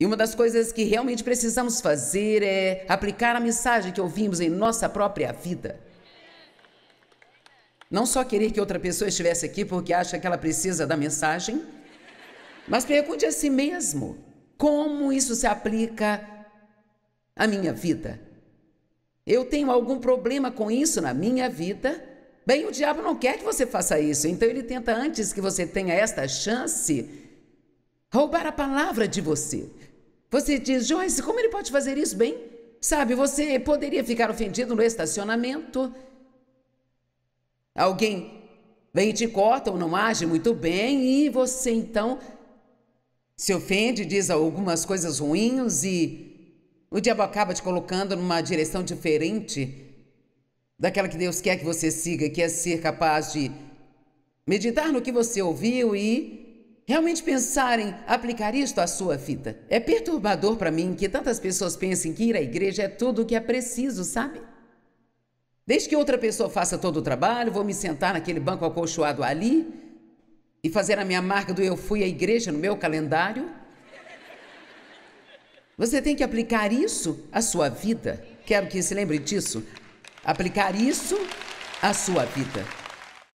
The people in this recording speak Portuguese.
E uma das coisas que realmente precisamos fazer é aplicar a mensagem que ouvimos em nossa própria vida. Não só querer que outra pessoa estivesse aqui porque acha que ela precisa da mensagem, mas pergunte a si mesmo como isso se aplica à minha vida. Eu tenho algum problema com isso na minha vida? Bem, o diabo não quer que você faça isso, então ele tenta antes que você tenha esta chance roubar a palavra de você. Você diz, Joyce, como ele pode fazer isso bem? Sabe, você poderia ficar ofendido no estacionamento. Alguém vem e te corta ou não age muito bem e você então se ofende, diz algumas coisas ruins e o diabo acaba te colocando numa direção diferente daquela que Deus quer que você siga, que é ser capaz de meditar no que você ouviu e Realmente pensar em aplicar isto à sua vida é perturbador para mim que tantas pessoas pensem que ir à igreja é tudo o que é preciso, sabe? Desde que outra pessoa faça todo o trabalho, vou me sentar naquele banco acolchoado ali e fazer a minha marca do eu fui à igreja no meu calendário. Você tem que aplicar isso à sua vida. Quero que se lembre disso. Aplicar isso à sua vida.